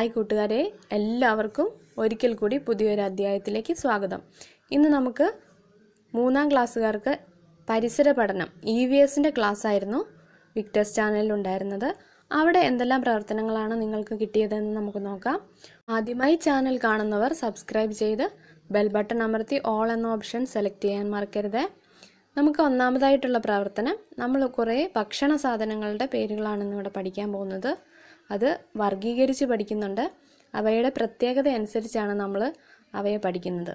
hi കൂട്ടുകാരെ എല്ലാവർക്കും ഒരിക്കൽ കൂടി പുതിയൊരു അധ്യായത്തിലേക്ക് സ്വാഗതം ഇന്ന് നമുക്ക് മൂന്നാം ക്ലാസ്സുകാർക്ക് പരിസര പഠനം ഇ വി എസിൻ്റെ ആയിരുന്നു വിക്ടേഴ്സ് ഉണ്ടായിരുന്നത് അവിടെ എന്തെല്ലാം പ്രവർത്തനങ്ങളാണ് നിങ്ങൾക്ക് കിട്ടിയതെന്ന് നമുക്ക് നോക്കാം ആദ്യമായി ചാനൽ കാണുന്നവർ സബ്സ്ക്രൈബ് ചെയ്ത് ബെൽ ബട്ടൺ അമർത്തി ഓൾ എന്ന ഓപ്ഷൻ സെലക്ട് ചെയ്യാൻ മറക്കരുത് നമുക്ക് ഒന്നാമതായിട്ടുള്ള പ്രവർത്തനം നമ്മൾ കുറേ ഭക്ഷണ സാധനങ്ങളുടെ പേരുകളാണെന്ന് ഇവിടെ പഠിക്കാൻ പോകുന്നത് അത് വർഗീകരിച്ച് പഠിക്കുന്നുണ്ട് അവയുടെ പ്രത്യേകത അനുസരിച്ചാണ് നമ്മൾ അവയെ പഠിക്കുന്നത്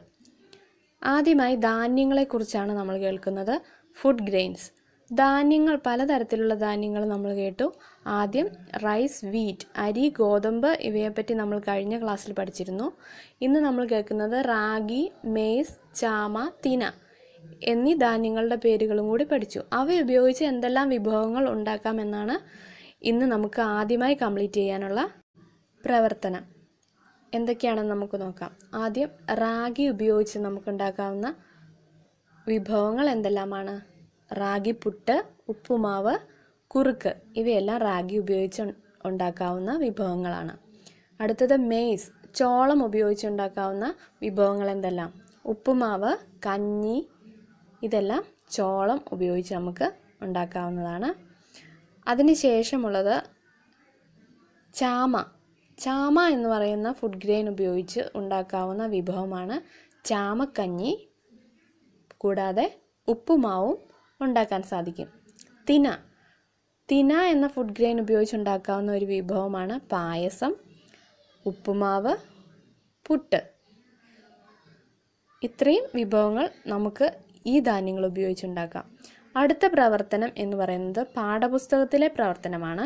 ആദ്യമായി ധാന്യങ്ങളെക്കുറിച്ചാണ് നമ്മൾ കേൾക്കുന്നത് ഫുഡ് ഗ്രെയിൻസ് ധാന്യങ്ങൾ പലതരത്തിലുള്ള ധാന്യങ്ങൾ നമ്മൾ കേട്ടു ആദ്യം റൈസ് വീറ്റ് അരി ഗോതമ്പ് ഇവയെപ്പറ്റി നമ്മൾ കഴിഞ്ഞ ക്ലാസ്സിൽ പഠിച്ചിരുന്നു ഇന്ന് നമ്മൾ കേൾക്കുന്നത് റാഗി മേസ് ചാമ തിന എന്നീ ധാന്യങ്ങളുടെ പേരുകളും കൂടി പഠിച്ചു അവ ഉപയോഗിച്ച് എന്തെല്ലാം വിഭവങ്ങൾ ഉണ്ടാക്കാമെന്നാണ് ഇന്ന് നമുക്ക് ആദ്യമായി കംപ്ലീറ്റ് ചെയ്യാനുള്ള പ്രവർത്തനം എന്തൊക്കെയാണെന്ന് നമുക്ക് നോക്കാം ആദ്യം റാഗി ഉപയോഗിച്ച് നമുക്കുണ്ടാക്കാവുന്ന വിഭവങ്ങൾ എന്തെല്ലാമാണ് റാഗി പുട്ട് ഉപ്പുമാവ് കുറുക്ക് ഇവയെല്ലാം റാഗി ഉപയോഗിച്ച് ഉണ്ടാക്കാവുന്ന വിഭവങ്ങളാണ് അടുത്തത് മെയ്സ് ചോളം ഉപയോഗിച്ച് ഉണ്ടാക്കാവുന്ന വിഭവങ്ങൾ എന്തെല്ലാം ഉപ്പുമാവ് കഞ്ഞി ഇതെല്ലാം ചോളം ഉപയോഗിച്ച് നമുക്ക് ഉണ്ടാക്കാവുന്നതാണ് അതിന് ശേഷമുള്ളത് ചാമ ചാമ എന്ന് പറയുന്ന ഫുഡ് ഗ്രെയിൻ ഉപയോഗിച്ച് ഉണ്ടാക്കാവുന്ന വിഭവമാണ് ചാമക്കഞ്ഞി കൂടാതെ ഉപ്പുമാവും ഉണ്ടാക്കാൻ സാധിക്കും തിന തിന എന്ന ഫുഡ് ഗ്രെയിൻ ഉപയോഗിച്ച് ഉണ്ടാക്കാവുന്ന ഒരു വിഭവമാണ് പായസം ഉപ്പുമാവ് പുട്ട് ഇത്രയും വിഭവങ്ങൾ നമുക്ക് ഈ ധാന്യങ്ങൾ ഉപയോഗിച്ചുണ്ടാക്കാം അടുത്ത പ്രവർത്തനം എന്ന് പറയുന്നത് പാഠപുസ്തകത്തിലെ പ്രവർത്തനമാണ്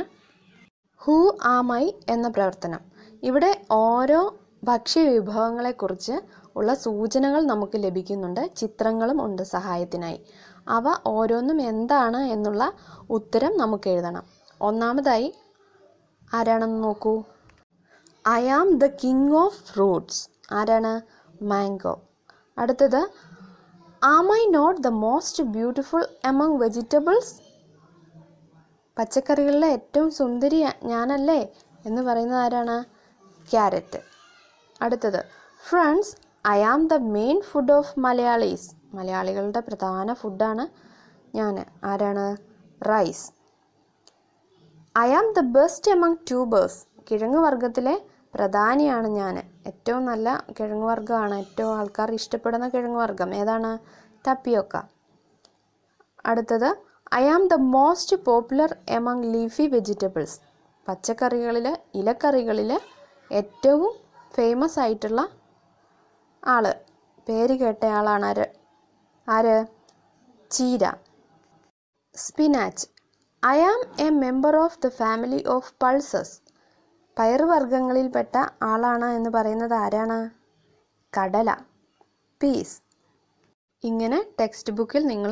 ഹൂ ആമൈ എന്ന പ്രവർത്തനം ഇവിടെ ഓരോ വിഭവങ്ങളെക്കുറിച്ച് ഉള്ള സൂചനകൾ നമുക്ക് ലഭിക്കുന്നുണ്ട് ചിത്രങ്ങളും ഉണ്ട് സഹായത്തിനായി അവ ഓരോന്നും എന്താണ് എന്നുള്ള ഉത്തരം നമുക്ക് എഴുതണം ഒന്നാമതായി ആരാണെന്ന് നോക്കൂ I am the king of fruits ആരാണ് മാംഗോ അടുത്തത് am I not the most beautiful among vegetables പച്ചക്കറികളിലെ ഏറ്റവും സുന്ദരി ഞാനല്ലേ എന്ന് പറയുന്നത് ആരാണ് ക്യാരറ്റ് അടുത്തത് friends I am the main food of Malayalees മലയാളികളുടെ പ്രധാന ഫുഡാണ് ഞാൻ ആരാണ് rice I am the best among tubers കിഴങ്ങ് വർഗത്തിലെ പ്രധാനിയാണ് ഞാൻ ഏറ്റവും നല്ല കിഴങ്ങ് വർഗ്ഗമാണ് ഏറ്റവും ആൾക്കാർ ഇഷ്ടപ്പെടുന്ന കിഴങ്ങ് വർഗ്ഗം ഏതാണ് ടപ്പിയോക്ക അടുത്തത് I am the most popular among leafy vegetables പച്ചക്കറികളിൽ ഇലക്കറികളിൽ ഏറ്റവും ഫേമസ് ആയിട്ടുള്ള ആള് പേര് കേട്ടയാളാണ് ആര് ആര് ചീര spinach I am a member of the family of pulses വർഗ്ഗങ്ങളിൽപ്പെട്ട ആളാണ് എന്ന് പറയുന്നത് ആരാണ് കടല പീസ് ഇങ്ങനെ ടെക്സ്റ്റ് ബുക്കിൽ നിങ്ങൾ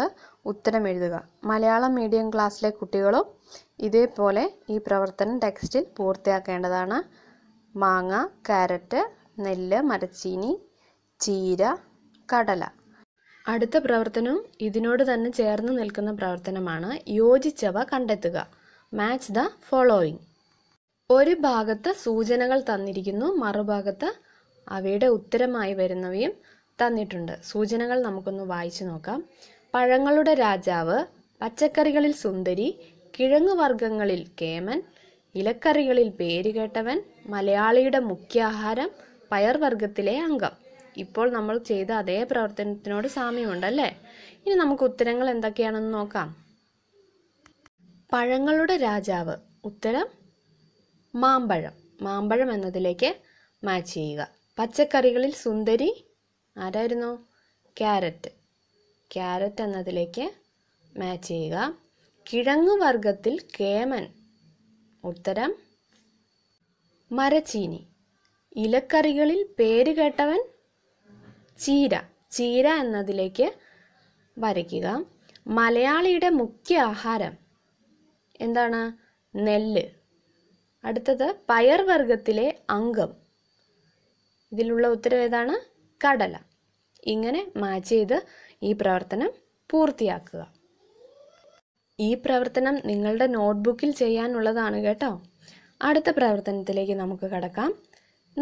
ഉത്തരം എഴുതുക മലയാളം മീഡിയം ക്ലാസ്സിലെ കുട്ടികളും ഇതേപോലെ ഈ പ്രവർത്തനം ടെക്സ്റ്റിൽ പൂർത്തിയാക്കേണ്ടതാണ് മാങ്ങ കാരറ്റ് നെല്ല് മരച്ചീനി ചീര കടല അടുത്ത പ്രവർത്തനവും ഇതിനോട് തന്നെ ചേർന്ന് നിൽക്കുന്ന പ്രവർത്തനമാണ് യോജിച്ചവ കണ്ടെത്തുക മാച്ച് ദ ഫോളോയിങ് ഒരു ഭാഗത്ത് സൂചനകൾ തന്നിരിക്കുന്നു മറുഭാഗത്ത് അവയുടെ ഉത്തരമായി വരുന്നവയും തന്നിട്ടുണ്ട് സൂചനകൾ നമുക്കൊന്ന് വായിച്ചു നോക്കാം പഴങ്ങളുടെ രാജാവ് പച്ചക്കറികളിൽ സുന്ദരി കിഴങ്ങുവർഗ്ഗങ്ങളിൽ കേമൻ ഇലക്കറികളിൽ പേരുകേട്ടവൻ മലയാളിയുടെ മുഖ്യാഹാരം പയർവർഗത്തിലെ അംഗം ഇപ്പോൾ നമ്മൾ ചെയ്ത അതേ പ്രവർത്തനത്തിനോട് സാമ്യമുണ്ടല്ലേ ഇനി നമുക്ക് ഉത്തരങ്ങൾ എന്തൊക്കെയാണെന്ന് നോക്കാം പഴങ്ങളുടെ രാജാവ് ഉത്തരം മാമ്പഴം മാമ്പഴം എന്നതിലേക്ക് മാച്ച് ചെയ്യുക പച്ചക്കറികളിൽ സുന്ദരി ആരായിരുന്നു ക്യാരറ്റ് ക്യാരറ്റ് എന്നതിലേക്ക് മാച്ച് ചെയ്യുക കിഴങ്ങ് വർഗത്തിൽ കേമൻ ഉത്തരം മരച്ചീനി ഇലക്കറികളിൽ പേര് കേട്ടവൻ ചീര ചീര എന്നതിലേക്ക് വരയ്ക്കുക മലയാളിയുടെ മുഖ്യ ആഹാരം എന്താണ് നെല്ല് അടുത്തത് പയർവർഗത്തിലെ അംഗം ഇതിലുള്ള ഉത്തരം ഏതാണ് കടല ഇങ്ങനെ മാച്ച് ചെയ്ത് ഈ പ്രവർത്തനം പൂർത്തിയാക്കുക ഈ പ്രവർത്തനം നിങ്ങളുടെ നോട്ട്ബുക്കിൽ ചെയ്യാനുള്ളതാണ് കേട്ടോ അടുത്ത പ്രവർത്തനത്തിലേക്ക് നമുക്ക് കടക്കാം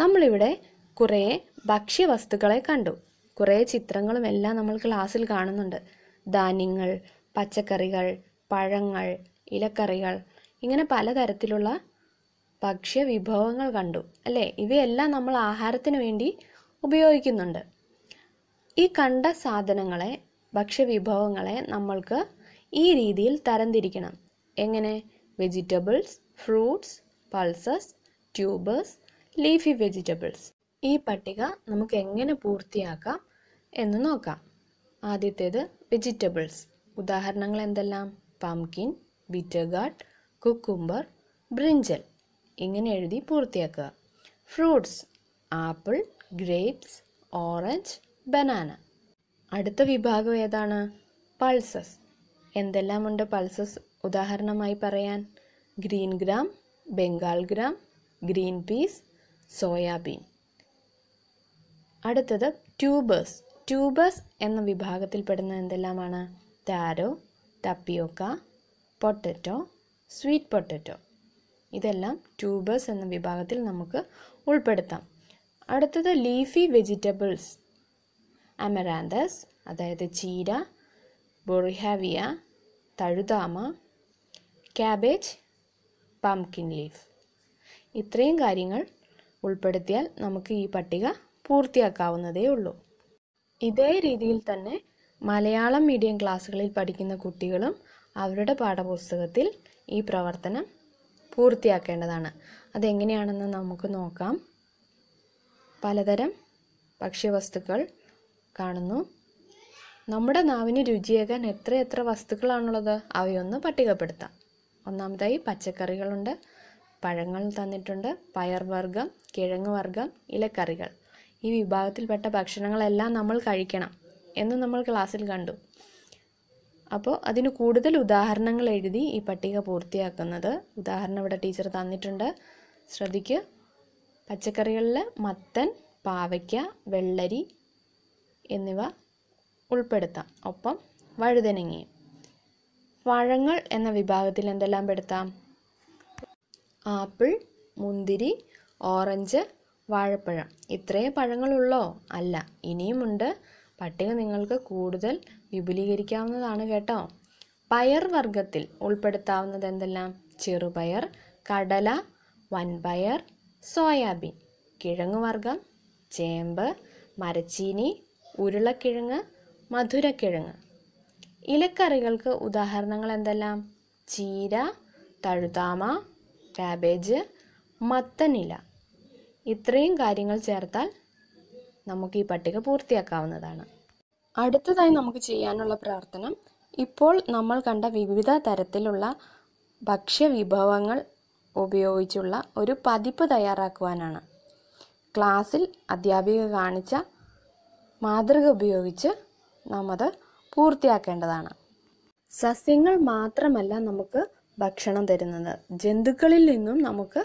നമ്മളിവിടെ കുറേ ഭക്ഷ്യവസ്തുക്കളെ കണ്ടു കുറേ ചിത്രങ്ങളും എല്ലാം നമ്മൾ ക്ലാസ്സിൽ കാണുന്നുണ്ട് ധാന്യങ്ങൾ പച്ചക്കറികൾ പഴങ്ങൾ ഇലക്കറികൾ ഇങ്ങനെ പലതരത്തിലുള്ള ഭക്ഷ്യവിഭവങ്ങൾ കണ്ടു അല്ലേ ഇവയെല്ലാം നമ്മൾ ആഹാരത്തിന് വേണ്ടി ഉപയോഗിക്കുന്നുണ്ട് ഈ കണ്ട സാധനങ്ങളെ ഭക്ഷ്യവിഭവങ്ങളെ നമ്മൾക്ക് ഈ രീതിയിൽ തരംതിരിക്കണം എങ്ങനെ vegetables fruits pulses tubers leafy vegetables ഈ പട്ടിക നമുക്ക് എങ്ങനെ പൂർത്തിയാക്കാം എന്ന് നോക്കാം ആദ്യത്തേത് വെജിറ്റബിൾസ് ഉദാഹരണങ്ങൾ എന്തെല്ലാം പംകിൻ ബിറ്റർഗാർഡ് കുക്കുംബർ ബ്രിഞ്ചൽ ഇങ്ങനെ എഴുതി പൂർത്തിയാക്കുക fruits apple grapes orange banana അടുത്ത വിഭാഗം ഏതാണ് പൾസസ് എന്തെല്ലാമുണ്ട് പൾസസ് ഉദാഹരണമായി പറയാൻ green gram Bengal gram green peas soybean അടുത്തത് ട്യൂബേഴ്സ് ട്യൂബേഴ്സ് എന്ന വിഭാഗത്തിൽപ്പെടുന്ന എന്തെല്ലാമാണ് taro tapioca potato sweet potato ഇതെല്ലാം ട്യൂബേഴ്സ് എന്ന വിഭാഗത്തിൽ നമുക്ക് ഉൾപ്പെടുത്താം അടുത്തത് ലീഫി വെജിറ്റബിൾസ് അമരാന്തസ് അതായത് ചീര ബൊറിഹാവിയ തഴുതാമ ക്യാബേജ് പംകിൻ ലീഫ് ഇത്രയും കാര്യങ്ങൾ ഉൾപ്പെടുത്തിയാൽ നമുക്ക് ഈ പട്ടിക പൂർത്തിയാക്കാവുന്നതേ ഉള്ളൂ ഇതേ രീതിയിൽ തന്നെ മലയാളം മീഡിയം ക്ലാസ്സുകളിൽ പഠിക്കുന്ന കുട്ടികളും അവരുടെ പാഠപുസ്തകത്തിൽ ഈ പ്രവർത്തനം പൂർത്തിയാക്കേണ്ടതാണ് അതെങ്ങനെയാണെന്ന് നമുക്ക് നോക്കാം പലതരം ഭക്ഷ്യവസ്തുക്കൾ കാണുന്നു നമ്മുടെ നാവിന് രുചിയേകാൻ എത്ര എത്ര വസ്തുക്കളാണുള്ളത് അവയൊന്ന് പട്ടികപ്പെടുത്താം ഒന്നാമതായി പച്ചക്കറികളുണ്ട് പഴങ്ങൾ തന്നിട്ടുണ്ട് പയർവർഗ്ഗം കിഴങ്ങ് വർഗം ഇലക്കറികൾ ഈ വിഭാഗത്തിൽപ്പെട്ട ഭക്ഷണങ്ങളെല്ലാം നമ്മൾ കഴിക്കണം എന്ന് നമ്മൾ ക്ലാസ്സിൽ കണ്ടു അപ്പോൾ അതിന് കൂടുതൽ ഉദാഹരണങ്ങൾ എഴുതി ഈ പട്ടിക പൂർത്തിയാക്കുന്നത് ഉദാഹരണം ഇവിടെ ടീച്ചർ തന്നിട്ടുണ്ട് ശ്രദ്ധിക്കുക പച്ചക്കറികളിൽ മത്തൻ പാവയ്ക്ക വെള്ളരി എന്നിവ ഉൾപ്പെടുത്താം ഒപ്പം വഴുതനങ്ങയും പഴങ്ങൾ എന്ന വിഭാഗത്തിൽ എന്തെല്ലാം പെടുത്താം ആപ്പിൾ മുന്തിരി ഓറഞ്ച് വാഴപ്പഴം ഇത്രയും പഴങ്ങളുള്ളോ അല്ല ഇനിയുമുണ്ട് പട്ടിക നിങ്ങൾക്ക് കൂടുതൽ വിപുലീകരിക്കാവുന്നതാണ് കേട്ടോ പയർ വർഗത്തിൽ ഉൾപ്പെടുത്താവുന്നത് എന്തെല്ലാം ചെറുപയർ കടല വൻപയർ സോയാബീൻ കിഴങ്ങ് വർഗം ചേമ്പ് മരച്ചീനി ഉരുളക്കിഴങ്ങ് മധുരക്കിഴങ്ങ് ഇലക്കറികൾക്ക് ഉദാഹരണങ്ങൾ എന്തെല്ലാം ചീര തഴുതാമ കാബേജ് മത്തനില ഇത്രയും കാര്യങ്ങൾ ചേർത്താൽ നമുക്ക് ഈ പട്ടിക പൂർത്തിയാക്കാവുന്നതാണ് അടുത്തതായി നമുക്ക് ചെയ്യാനുള്ള പ്രാർത്ഥന ഇപ്പോൾ നമ്മൾ കണ്ട വിവിധ തരത്തിലുള്ള ഭക്ഷ്യവിഭവങ്ങൾ ഉപയോഗിച്ചുള്ള ഒരു പതിപ്പ് തയ്യാറാക്കുവാനാണ് ക്ലാസ്സിൽ അധ്യാപിക കാണിച്ച മാതൃക ഉപയോഗിച്ച് നമ്മത് അത് പൂർത്തിയാക്കേണ്ടതാണ് സസ്യങ്ങൾ മാത്രമല്ല നമുക്ക് ഭക്ഷണം തരുന്നത് ജന്തുക്കളിൽ നിന്നും നമുക്ക്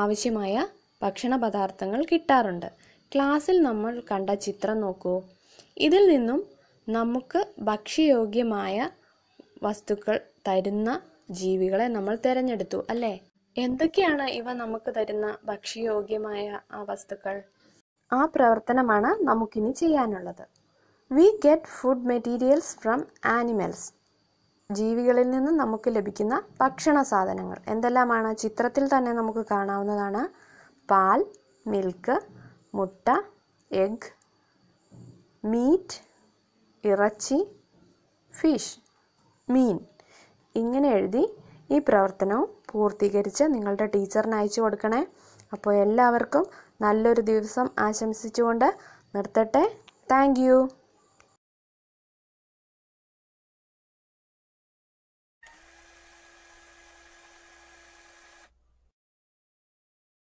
ആവശ്യമായ ഭക്ഷണ പദാർത്ഥങ്ങൾ കിട്ടാറുണ്ട് ക്ലാസ്സിൽ നമ്മൾ കണ്ട ചിത്രം നോക്കൂ ഇതിൽ നിന്നും നമുക്ക് ഭക്ഷ്യയോഗ്യമായ വസ്തുക്കൾ തരുന്ന ജീവികളെ നമ്മൾ തിരഞ്ഞെടുത്തു അല്ലേ എന്തൊക്കെയാണ് ഇവ നമുക്ക് തരുന്ന ഭക്ഷ്യയോഗ്യമായ ആ വസ്തുക്കൾ ആ പ്രവർത്തനമാണ് നമുക്കിനി ചെയ്യാനുള്ളത് we get food materials from animals ജീവികളിൽ നിന്ന് നമുക്ക് ലഭിക്കുന്ന ഭക്ഷണ സാധനങ്ങൾ എന്തെല്ലാമാണ് ചിത്രത്തിൽ തന്നെ നമുക്ക് കാണാവുന്നതാണ് പാൽ മിൽക്ക് മുട്ട എഗ് മീറ്റ് ഇറച്ചി ഫിഷ് മീൻ ഇങ്ങനെ എഴുതി ഈ പ്രവർത്തനവും പൂർത്തീകരിച്ച് നിങ്ങളുടെ ടീച്ചറിന് അയച്ചു കൊടുക്കണേ അപ്പോൾ എല്ലാവർക്കും നല്ലൊരു ദിവസം ആശംസിച്ചുകൊണ്ട് നിർത്തട്ടെ താങ്ക്